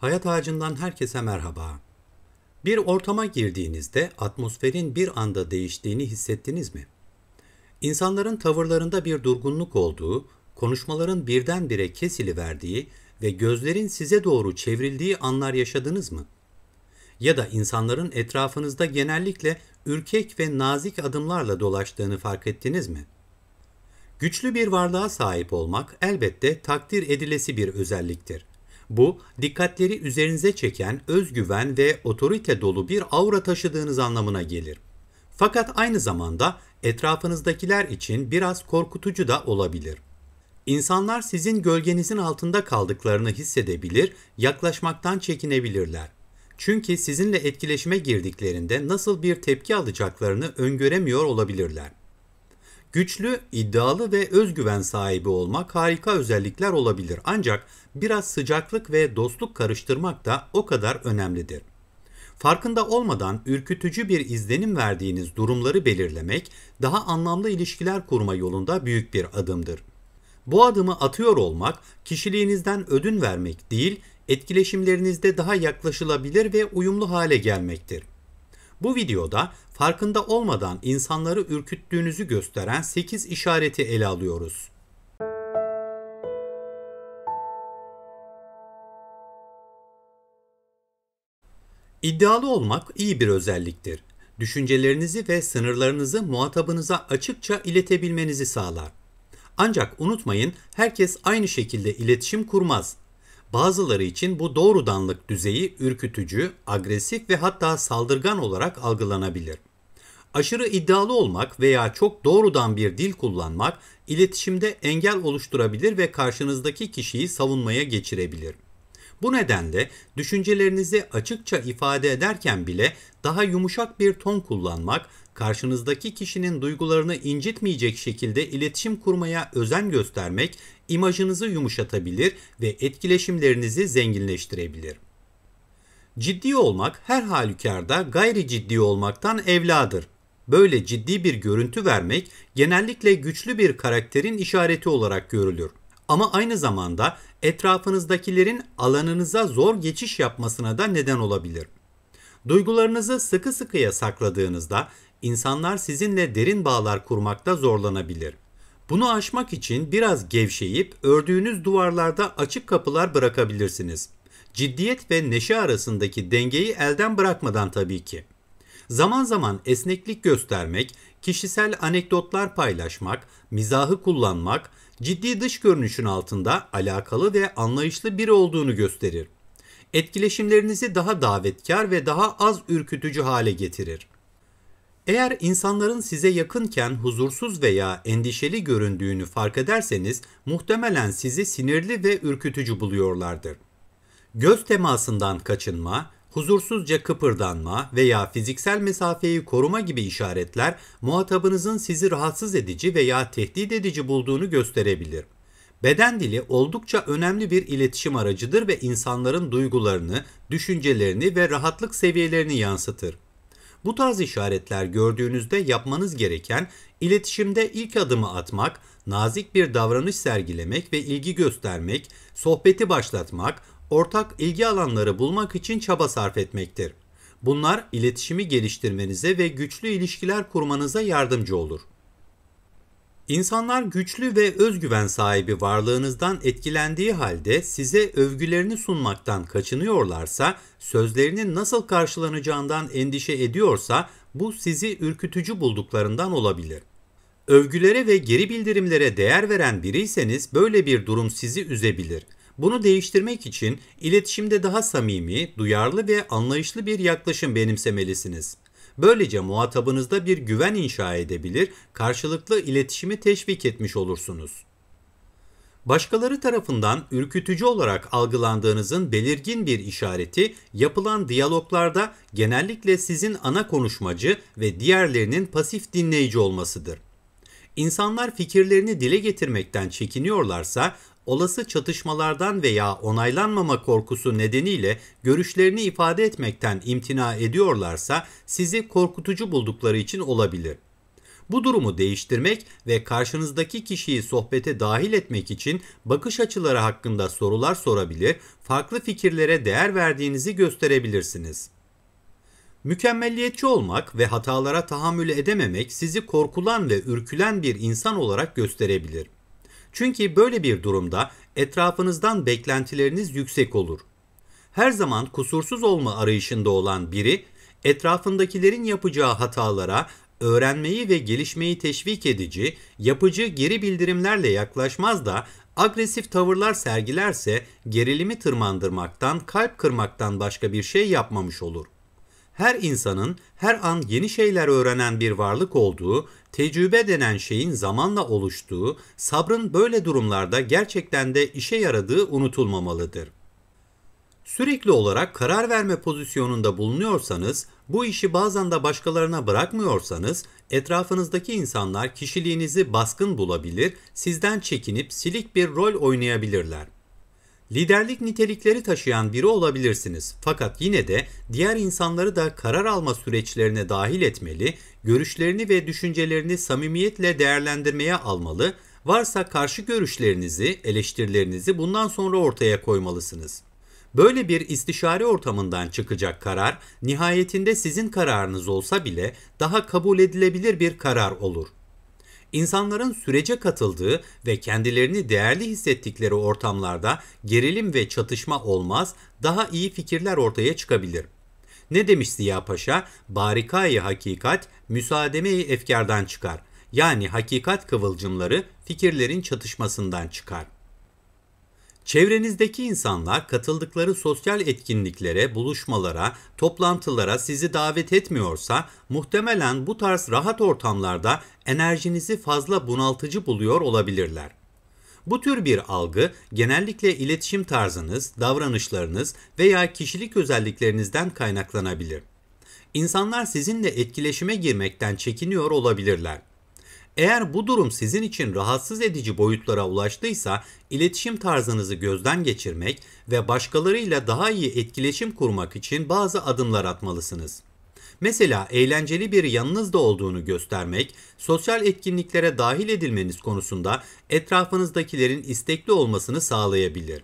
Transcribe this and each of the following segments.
Hayat ağacından herkese merhaba. Bir ortama girdiğinizde atmosferin bir anda değiştiğini hissettiniz mi? İnsanların tavırlarında bir durgunluk olduğu, konuşmaların birdenbire kesiliverdiği ve gözlerin size doğru çevrildiği anlar yaşadınız mı? Ya da insanların etrafınızda genellikle ürkek ve nazik adımlarla dolaştığını fark ettiniz mi? Güçlü bir varlığa sahip olmak elbette takdir edilesi bir özelliktir. Bu, dikkatleri üzerinize çeken özgüven ve otorite dolu bir aura taşıdığınız anlamına gelir. Fakat aynı zamanda etrafınızdakiler için biraz korkutucu da olabilir. İnsanlar sizin gölgenizin altında kaldıklarını hissedebilir, yaklaşmaktan çekinebilirler. Çünkü sizinle etkileşime girdiklerinde nasıl bir tepki alacaklarını öngöremiyor olabilirler. Güçlü, iddialı ve özgüven sahibi olmak harika özellikler olabilir ancak biraz sıcaklık ve dostluk karıştırmak da o kadar önemlidir. Farkında olmadan ürkütücü bir izlenim verdiğiniz durumları belirlemek daha anlamlı ilişkiler kurma yolunda büyük bir adımdır. Bu adımı atıyor olmak kişiliğinizden ödün vermek değil, etkileşimlerinizde daha yaklaşılabilir ve uyumlu hale gelmektir. Bu videoda farkında olmadan insanları ürküttüğünüzü gösteren 8 işareti ele alıyoruz. İddialı olmak iyi bir özelliktir. Düşüncelerinizi ve sınırlarınızı muhatabınıza açıkça iletebilmenizi sağlar. Ancak unutmayın herkes aynı şekilde iletişim kurmaz. Bazıları için bu doğrudanlık düzeyi ürkütücü, agresif ve hatta saldırgan olarak algılanabilir. Aşırı iddialı olmak veya çok doğrudan bir dil kullanmak iletişimde engel oluşturabilir ve karşınızdaki kişiyi savunmaya geçirebilir. Bu nedenle düşüncelerinizi açıkça ifade ederken bile daha yumuşak bir ton kullanmak, karşınızdaki kişinin duygularını incitmeyecek şekilde iletişim kurmaya özen göstermek imajınızı yumuşatabilir ve etkileşimlerinizi zenginleştirebilir. Ciddi olmak her halükarda gayri ciddi olmaktan evladır. Böyle ciddi bir görüntü vermek genellikle güçlü bir karakterin işareti olarak görülür. Ama aynı zamanda etrafınızdakilerin alanınıza zor geçiş yapmasına da neden olabilir. Duygularınızı sıkı sıkıya sakladığınızda insanlar sizinle derin bağlar kurmakta zorlanabilir. Bunu aşmak için biraz gevşeyip ördüğünüz duvarlarda açık kapılar bırakabilirsiniz. Ciddiyet ve neşe arasındaki dengeyi elden bırakmadan tabii ki. Zaman zaman esneklik göstermek, kişisel anekdotlar paylaşmak, mizahı kullanmak, ciddi dış görünüşün altında alakalı ve anlayışlı biri olduğunu gösterir etkileşimlerinizi daha davetkar ve daha az ürkütücü hale getirir. Eğer insanların size yakınken huzursuz veya endişeli göründüğünü fark ederseniz muhtemelen sizi sinirli ve ürkütücü buluyorlardır. Göz temasından kaçınma, huzursuzca kıpırdanma veya fiziksel mesafeyi koruma gibi işaretler muhatabınızın sizi rahatsız edici veya tehdit edici bulduğunu gösterebilir. Beden dili oldukça önemli bir iletişim aracıdır ve insanların duygularını, düşüncelerini ve rahatlık seviyelerini yansıtır. Bu tarz işaretler gördüğünüzde yapmanız gereken iletişimde ilk adımı atmak, nazik bir davranış sergilemek ve ilgi göstermek, sohbeti başlatmak, ortak ilgi alanları bulmak için çaba sarf etmektir. Bunlar iletişimi geliştirmenize ve güçlü ilişkiler kurmanıza yardımcı olur. İnsanlar güçlü ve özgüven sahibi varlığınızdan etkilendiği halde size övgülerini sunmaktan kaçınıyorlarsa, sözlerinin nasıl karşılanacağından endişe ediyorsa bu sizi ürkütücü bulduklarından olabilir. Övgülere ve geri bildirimlere değer veren biriyseniz böyle bir durum sizi üzebilir. Bunu değiştirmek için iletişimde daha samimi, duyarlı ve anlayışlı bir yaklaşım benimsemelisiniz. Böylece muhatabınızda bir güven inşa edebilir, karşılıklı iletişimi teşvik etmiş olursunuz. Başkaları tarafından ürkütücü olarak algılandığınızın belirgin bir işareti yapılan diyaloglarda genellikle sizin ana konuşmacı ve diğerlerinin pasif dinleyici olmasıdır. İnsanlar fikirlerini dile getirmekten çekiniyorlarsa olası çatışmalardan veya onaylanmama korkusu nedeniyle görüşlerini ifade etmekten imtina ediyorlarsa sizi korkutucu buldukları için olabilir. Bu durumu değiştirmek ve karşınızdaki kişiyi sohbete dahil etmek için bakış açıları hakkında sorular sorabilir, farklı fikirlere değer verdiğinizi gösterebilirsiniz. Mükemmelliyetçi olmak ve hatalara tahammül edememek sizi korkulan ve ürkülen bir insan olarak gösterebilir. Çünkü böyle bir durumda etrafınızdan beklentileriniz yüksek olur. Her zaman kusursuz olma arayışında olan biri etrafındakilerin yapacağı hatalara öğrenmeyi ve gelişmeyi teşvik edici, yapıcı geri bildirimlerle yaklaşmaz da agresif tavırlar sergilerse gerilimi tırmandırmaktan, kalp kırmaktan başka bir şey yapmamış olur.'' her insanın her an yeni şeyler öğrenen bir varlık olduğu, tecrübe denen şeyin zamanla oluştuğu, sabrın böyle durumlarda gerçekten de işe yaradığı unutulmamalıdır. Sürekli olarak karar verme pozisyonunda bulunuyorsanız, bu işi bazen de başkalarına bırakmıyorsanız, etrafınızdaki insanlar kişiliğinizi baskın bulabilir, sizden çekinip silik bir rol oynayabilirler. Liderlik nitelikleri taşıyan biri olabilirsiniz fakat yine de diğer insanları da karar alma süreçlerine dahil etmeli, görüşlerini ve düşüncelerini samimiyetle değerlendirmeye almalı, varsa karşı görüşlerinizi, eleştirilerinizi bundan sonra ortaya koymalısınız. Böyle bir istişare ortamından çıkacak karar nihayetinde sizin kararınız olsa bile daha kabul edilebilir bir karar olur. İnsanların sürece katıldığı ve kendilerini değerli hissettikleri ortamlarda gerilim ve çatışma olmaz, daha iyi fikirler ortaya çıkabilir. Ne demiş Ziya Paşa? Barikayı hakikat müsaademe efkardan çıkar. Yani hakikat kıvılcımları fikirlerin çatışmasından çıkar.'' Çevrenizdeki insanlar katıldıkları sosyal etkinliklere, buluşmalara, toplantılara sizi davet etmiyorsa muhtemelen bu tarz rahat ortamlarda enerjinizi fazla bunaltıcı buluyor olabilirler. Bu tür bir algı genellikle iletişim tarzınız, davranışlarınız veya kişilik özelliklerinizden kaynaklanabilir. İnsanlar sizinle etkileşime girmekten çekiniyor olabilirler. Eğer bu durum sizin için rahatsız edici boyutlara ulaştıysa iletişim tarzınızı gözden geçirmek ve başkalarıyla daha iyi etkileşim kurmak için bazı adımlar atmalısınız. Mesela eğlenceli bir yanınızda olduğunu göstermek, sosyal etkinliklere dahil edilmeniz konusunda etrafınızdakilerin istekli olmasını sağlayabilir.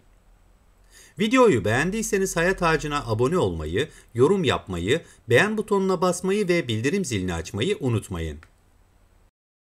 Videoyu beğendiyseniz hayat ağacına abone olmayı, yorum yapmayı, beğen butonuna basmayı ve bildirim zilini açmayı unutmayın.